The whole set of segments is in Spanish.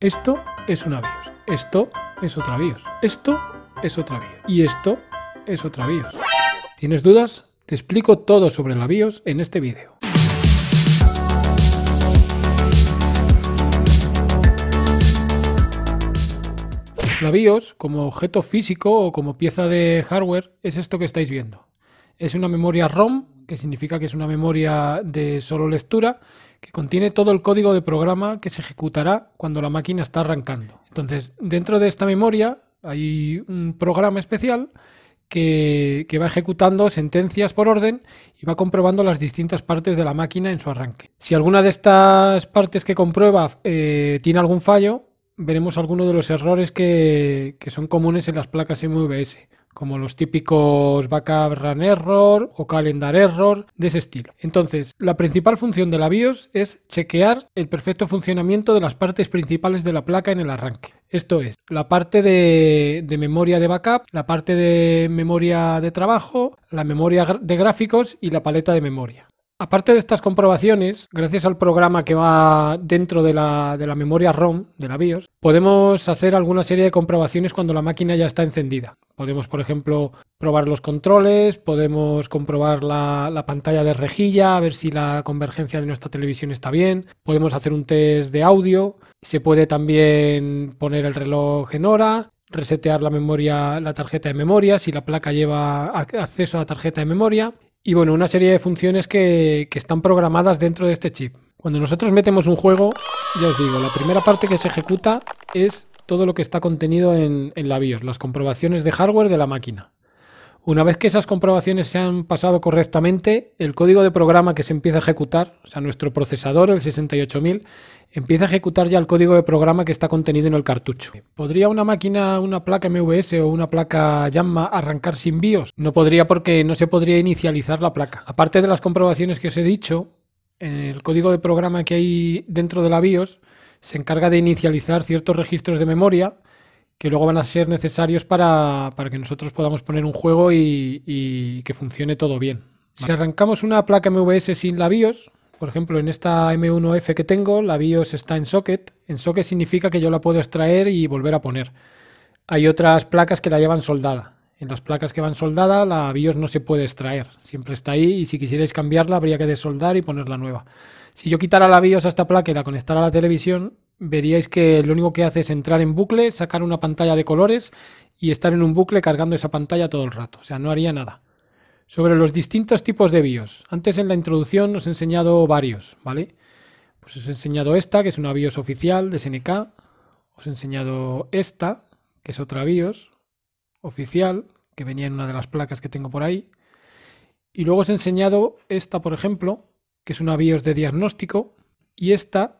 Esto es una BIOS. Esto es otra BIOS. Esto es otra BIOS. Y esto es otra BIOS. ¿Tienes dudas? Te explico todo sobre la BIOS en este vídeo. La BIOS, como objeto físico o como pieza de hardware, es esto que estáis viendo. Es una memoria ROM, que significa que es una memoria de solo lectura, que contiene todo el código de programa que se ejecutará cuando la máquina está arrancando. Entonces, dentro de esta memoria hay un programa especial que, va ejecutando sentencias por orden y va comprobando las distintas partes de la máquina en su arranque. Si alguna de estas partes que comprueba eh, tiene algún fallo, veremos algunos de los errores que, que son comunes en las placas MVS como los típicos backup run error o calendar error de ese estilo. Entonces, la principal función de la BIOS es chequear el perfecto funcionamiento de las partes principales de la placa en el arranque. Esto es, la parte de, memoria de backup, la parte de memoria de trabajo, la memoria de gráficos y la paleta de memoria. Aparte de estas comprobaciones, gracias al programa que va dentro de la, de la, memoria ROM de la BIOS, podemos hacer alguna serie de comprobaciones cuando la máquina ya está encendida. Podemos, por ejemplo, probar los controles, podemos comprobar la, pantalla de rejilla, a ver si la convergencia de nuestra televisión está bien, podemos hacer un test de audio, se puede también poner el reloj en hora, resetear la memoria, la tarjeta de memoria, si la placa lleva acceso a la tarjeta de memoria, y bueno, una serie de funciones que, que están programadas dentro de este chip. Cuando nosotros metemos un juego, ya os digo, la primera parte que se ejecuta es todo lo que está contenido en, la BIOS, las comprobaciones de hardware de la máquina. Una vez que esas comprobaciones se han pasado correctamente, el código de programa que se empieza a ejecutar, o sea, nuestro procesador, el 68000, empieza a ejecutar ya el código de programa que está contenido en el cartucho. ¿Podría una máquina, una placa MVS o una placa YAMMA arrancar sin BIOS? No podría porque no se podría inicializar la placa. Aparte de las comprobaciones que os he dicho, en el código de programa que hay dentro de la BIOS, se encarga de inicializar ciertos registros de memoria que luego van a ser necesarios para, que nosotros podamos poner un juego y, y que funcione todo bien. Si arrancamos una placa MVS sin la BIOS, por ejemplo, en esta M1F que tengo, la BIOS está en socket. En socket significa que yo la puedo extraer y volver a poner. Hay otras placas que la llevan soldada. En las placas que van soldadas, la BIOS no se puede extraer. Siempre está ahí y si quisierais cambiarla, habría que desoldar y ponerla nueva. Si yo quitara la BIOS a esta placa y la conectara a la televisión, veríais que lo único que hace es entrar en bucle, sacar una pantalla de colores y estar en un bucle cargando esa pantalla todo el rato. O sea, no haría nada. Sobre los distintos tipos de BIOS. Antes en la introducción os he enseñado varios, ¿vale? Pues os he enseñado esta, que es una BIOS oficial de SNK. Os he enseñado esta, que es otra BIOS, oficial, que venía en una de las placas que tengo por ahí. Y luego os he enseñado esta, por ejemplo, que es una BIOS de diagnóstico, y esta,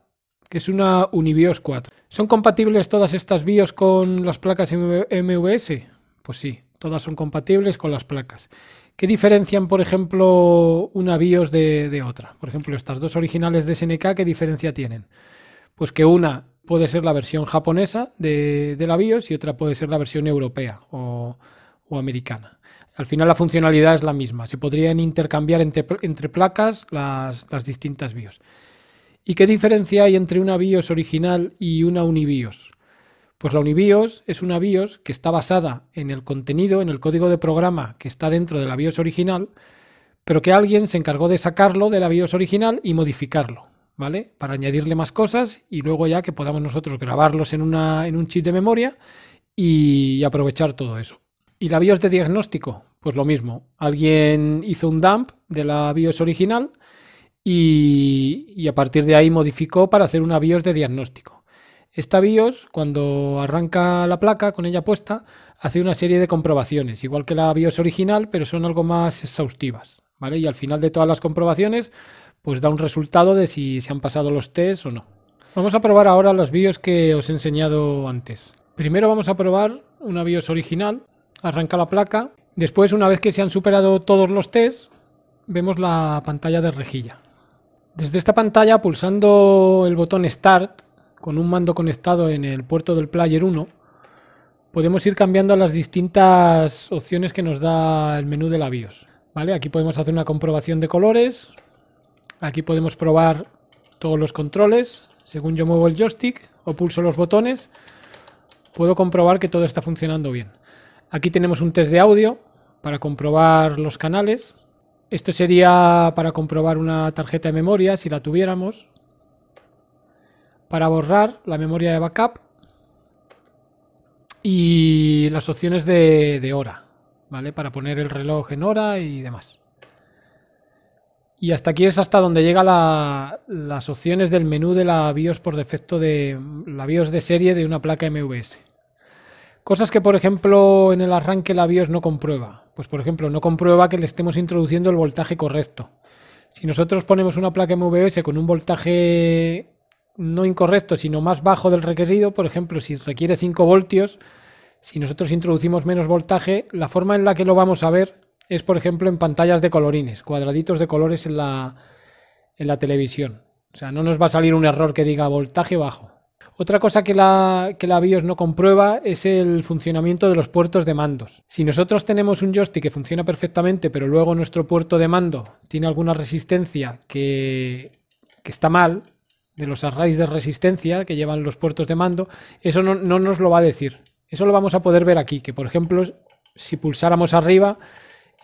que es una UniBIOS 4. ¿Son compatibles todas estas BIOS con las placas MVS? Pues sí, todas son compatibles con las placas. ¿Qué diferencian, por ejemplo, una BIOS de, de otra? Por ejemplo, estas dos originales de SNK, ¿qué diferencia tienen? Pues que una puede ser la versión japonesa de, la BIOS y otra puede ser la versión europea o, americana. Al final la funcionalidad es la misma, se podrían intercambiar entre, entre placas las, las, distintas BIOS. ¿Y qué diferencia hay entre una BIOS original y una UniBIOS? Pues la UniBIOS es una BIOS que está basada en el contenido, en el código de programa que está dentro de la BIOS original, pero que alguien se encargó de sacarlo de la BIOS original y modificarlo. ¿vale? Para añadirle más cosas y luego ya que podamos nosotros grabarlos en, una, en un chip de memoria y, aprovechar todo eso. ¿Y la BIOS de diagnóstico? Pues lo mismo. Alguien hizo un dump de la BIOS original y, a partir de ahí modificó para hacer una BIOS de diagnóstico. Esta BIOS, cuando arranca la placa con ella puesta, hace una serie de comprobaciones, igual que la BIOS original, pero son algo más exhaustivas. ¿vale? Y al final de todas las comprobaciones pues da un resultado de si se han pasado los test o no. Vamos a probar ahora los BIOS que os he enseñado antes. Primero vamos a probar una BIOS original, arranca la placa, después una vez que se han superado todos los test, vemos la pantalla de rejilla. Desde esta pantalla, pulsando el botón Start, con un mando conectado en el puerto del Player 1, podemos ir cambiando las distintas opciones que nos da el menú de la BIOS. ¿Vale? Aquí podemos hacer una comprobación de colores, Aquí podemos probar todos los controles. Según yo muevo el joystick o pulso los botones, puedo comprobar que todo está funcionando bien. Aquí tenemos un test de audio para comprobar los canales. Esto sería para comprobar una tarjeta de memoria, si la tuviéramos. Para borrar la memoria de backup. Y las opciones de, de hora, ¿vale? Para poner el reloj en hora y demás. Y hasta aquí es hasta donde llega las opciones del menú de la BIOS por defecto de la BIOS de serie de una placa MVS. Cosas que, por ejemplo, en el arranque la BIOS no comprueba. Pues, por ejemplo, no comprueba que le estemos introduciendo el voltaje correcto. Si nosotros ponemos una placa MVS con un voltaje no incorrecto, sino más bajo del requerido, por ejemplo, si requiere 5 voltios, si nosotros introducimos menos voltaje, la forma en la que lo vamos a ver es, por ejemplo, en pantallas de colorines, cuadraditos de colores en la, en la televisión. O sea, no nos va a salir un error que diga voltaje bajo. Otra cosa que la, que la BIOS no comprueba es el funcionamiento de los puertos de mandos. Si nosotros tenemos un joystick que funciona perfectamente, pero luego nuestro puerto de mando tiene alguna resistencia que, que está mal, de los arrays de resistencia que llevan los puertos de mando, eso no, no nos lo va a decir. Eso lo vamos a poder ver aquí, que por ejemplo, si pulsáramos arriba,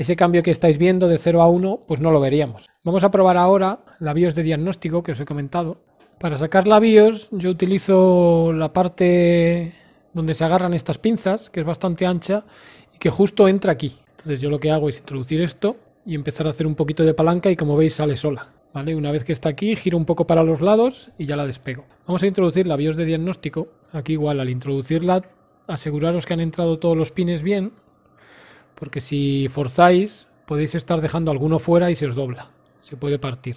ese cambio que estáis viendo de 0 a 1, pues no lo veríamos. Vamos a probar ahora la BIOS de diagnóstico que os he comentado. Para sacar la BIOS yo utilizo la parte donde se agarran estas pinzas, que es bastante ancha y que justo entra aquí. Entonces yo lo que hago es introducir esto y empezar a hacer un poquito de palanca y como veis sale sola. ¿Vale? Una vez que está aquí, giro un poco para los lados y ya la despego. Vamos a introducir la BIOS de diagnóstico. Aquí igual, al introducirla, aseguraros que han entrado todos los pines bien porque si forzáis, podéis estar dejando alguno fuera y se os dobla. Se puede partir.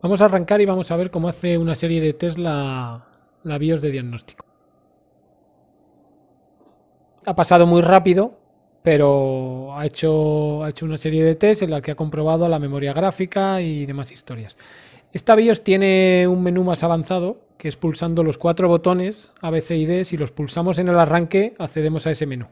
Vamos a arrancar y vamos a ver cómo hace una serie de test la, BIOS de diagnóstico. Ha pasado muy rápido, pero ha hecho, ha hecho una serie de test en la que ha comprobado la memoria gráfica y demás historias. Esta BIOS tiene un menú más avanzado, que es pulsando los cuatro botones A, B, C y D. Si los pulsamos en el arranque, accedemos a ese menú.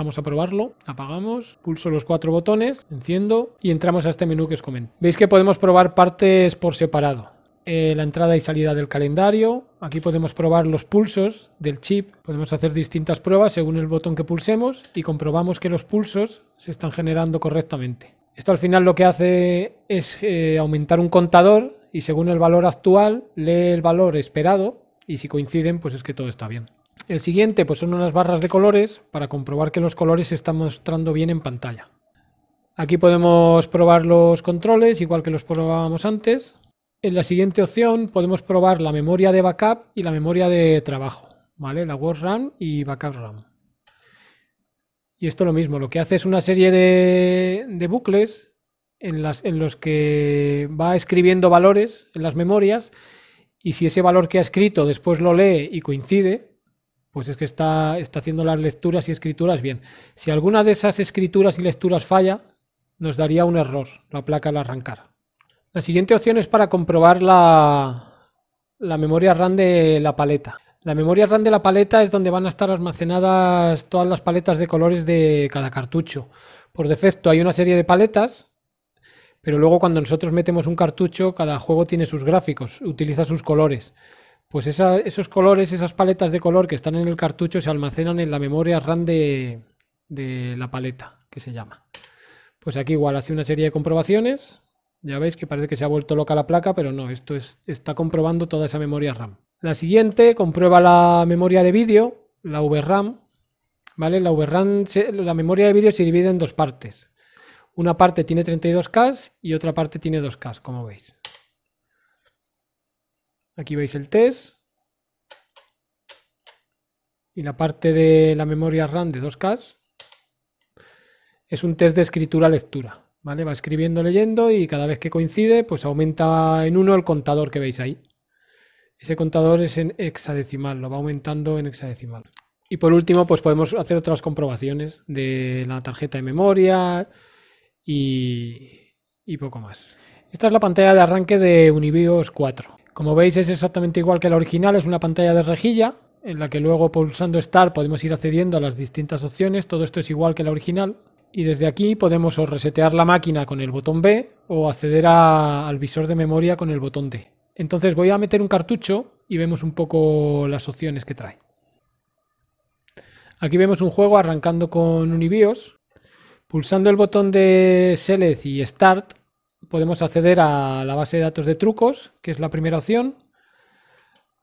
Vamos a probarlo. Apagamos, pulso los cuatro botones, enciendo y entramos a este menú que os comento. Veis que podemos probar partes por separado. Eh, la entrada y salida del calendario. Aquí podemos probar los pulsos del chip. Podemos hacer distintas pruebas según el botón que pulsemos y comprobamos que los pulsos se están generando correctamente. Esto al final lo que hace es eh, aumentar un contador y según el valor actual lee el valor esperado y si coinciden pues es que todo está bien. El siguiente pues son unas barras de colores para comprobar que los colores se están mostrando bien en pantalla. Aquí podemos probar los controles igual que los probábamos antes. En la siguiente opción podemos probar la memoria de backup y la memoria de trabajo, ¿vale? La Word RAM y Backup RAM. Y esto lo mismo, lo que hace es una serie de, bucles en los que va escribiendo valores en las memorias y si ese valor que ha escrito después lo lee y coincide, pues es que está, está haciendo las lecturas y escrituras bien. Si alguna de esas escrituras y lecturas falla, nos daría un error la placa al arrancar. La siguiente opción es para comprobar la, la memoria RAM de la paleta. La memoria RAM de la paleta es donde van a estar almacenadas todas las paletas de colores de cada cartucho. Por defecto hay una serie de paletas, pero luego cuando nosotros metemos un cartucho, cada juego tiene sus gráficos, utiliza sus colores. Pues esos colores, esas paletas de color que están en el cartucho se almacenan en la memoria RAM de, la paleta, que se llama. Pues aquí igual hace una serie de comprobaciones. Ya veis que parece que se ha vuelto loca la placa, pero no, esto está comprobando toda esa memoria RAM. La siguiente comprueba la memoria de vídeo, la VRAM. ¿Vale? La VRAM, la memoria de vídeo se divide en dos partes. Una parte tiene 32K y otra parte tiene 2K, como veis. Aquí veis el test. Y la parte de la memoria RAM de 2K es un test de escritura-lectura. ¿vale? Va escribiendo, leyendo y cada vez que coincide, pues aumenta en uno el contador que veis ahí. Ese contador es en hexadecimal, lo va aumentando en hexadecimal. Y por último, pues podemos hacer otras comprobaciones de la tarjeta de memoria y, y poco más. Esta es la pantalla de arranque de Unibios 4. Como veis es exactamente igual que la original, es una pantalla de rejilla en la que luego pulsando Start podemos ir accediendo a las distintas opciones, todo esto es igual que la original. Y desde aquí podemos resetear la máquina con el botón B o acceder al visor de memoria con el botón D. Entonces voy a meter un cartucho y vemos un poco las opciones que trae. Aquí vemos un juego arrancando con Unibios. Pulsando el botón de Select y Start podemos acceder a la base de datos de trucos, que es la primera opción,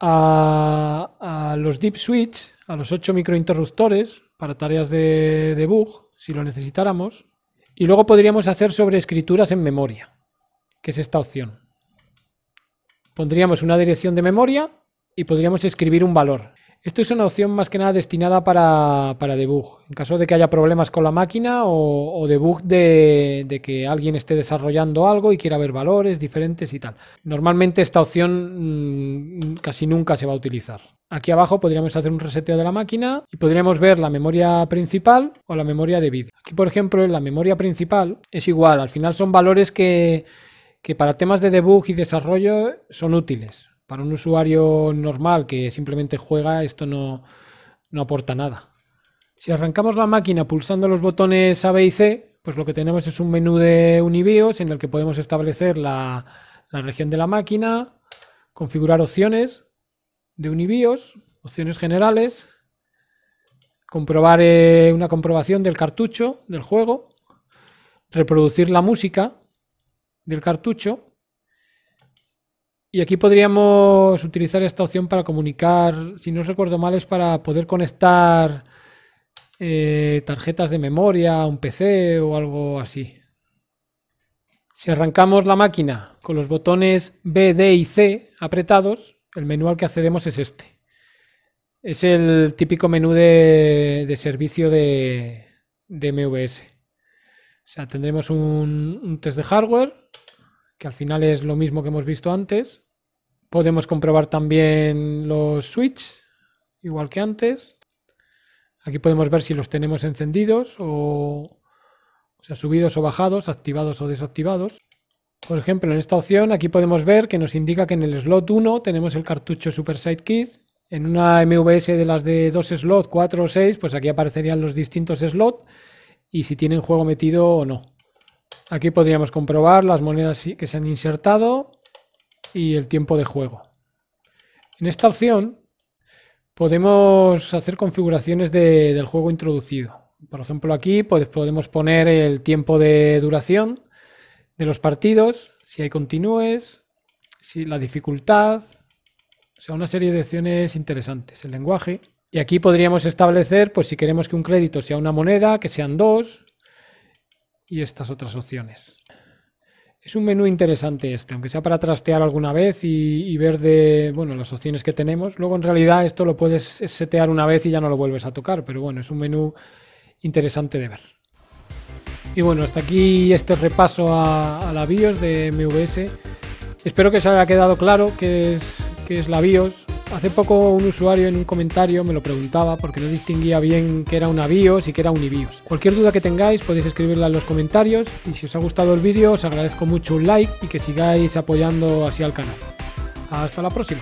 a, los deep switch, a los ocho microinterruptores para tareas de debug, si lo necesitáramos, y luego podríamos hacer sobre en memoria, que es esta opción. Pondríamos una dirección de memoria y podríamos escribir un valor. Esto es una opción más que nada destinada para, debug, en caso de que haya problemas con la máquina o, debug de, que alguien esté desarrollando algo y quiera ver valores diferentes y tal. Normalmente esta opción mm, casi nunca se va a utilizar. Aquí abajo podríamos hacer un reseteo de la máquina y podríamos ver la memoria principal o la memoria de vídeo. Aquí, por ejemplo, en la memoria principal es igual, al final son valores que, que para temas de debug y desarrollo son útiles para un usuario normal que simplemente juega, esto no, aporta nada. Si arrancamos la máquina pulsando los botones A, B y C, pues lo que tenemos es un menú de Unibios en el que podemos establecer la, región de la máquina, configurar opciones de Unibios, opciones generales, comprobar eh, una comprobación del cartucho del juego, reproducir la música del cartucho, y aquí podríamos utilizar esta opción para comunicar, si no recuerdo mal, es para poder conectar eh, tarjetas de memoria a un PC o algo así. Si arrancamos la máquina con los botones B, D y C apretados, el menú al que accedemos es este. Es el típico menú de, servicio de, MVS. O sea, tendremos un test de hardware, que al final es lo mismo que hemos visto antes. Podemos comprobar también los switch, igual que antes. Aquí podemos ver si los tenemos encendidos o, sea, subidos o bajados, activados o desactivados. Por ejemplo, en esta opción aquí podemos ver que nos indica que en el slot 1 tenemos el cartucho Super Sidekick. En una MVS de las de dos slots, 4 o 6, pues aquí aparecerían los distintos slots y si tienen juego metido o no. Aquí podríamos comprobar las monedas que se han insertado y el tiempo de juego. En esta opción podemos hacer configuraciones del juego introducido. Por ejemplo, aquí pues, podemos poner el tiempo de duración de los partidos, si hay continúes, si la dificultad, o sea, una serie de opciones interesantes. El lenguaje. Y aquí podríamos establecer, pues si queremos que un crédito sea una moneda, que sean dos, y estas otras opciones. Es un menú interesante este, aunque sea para trastear alguna vez y, ver de bueno las opciones que tenemos. Luego en realidad esto lo puedes setear una vez y ya no lo vuelves a tocar, pero bueno, es un menú interesante de ver. Y bueno, hasta aquí este repaso a, la BIOS de MVS. Espero que se haya quedado claro que es, qué es la BIOS, Hace poco un usuario en un comentario me lo preguntaba porque no distinguía bien qué era una BIOS y que era un iBIOS. Cualquier duda que tengáis podéis escribirla en los comentarios y si os ha gustado el vídeo os agradezco mucho un like y que sigáis apoyando así al canal. Hasta la próxima.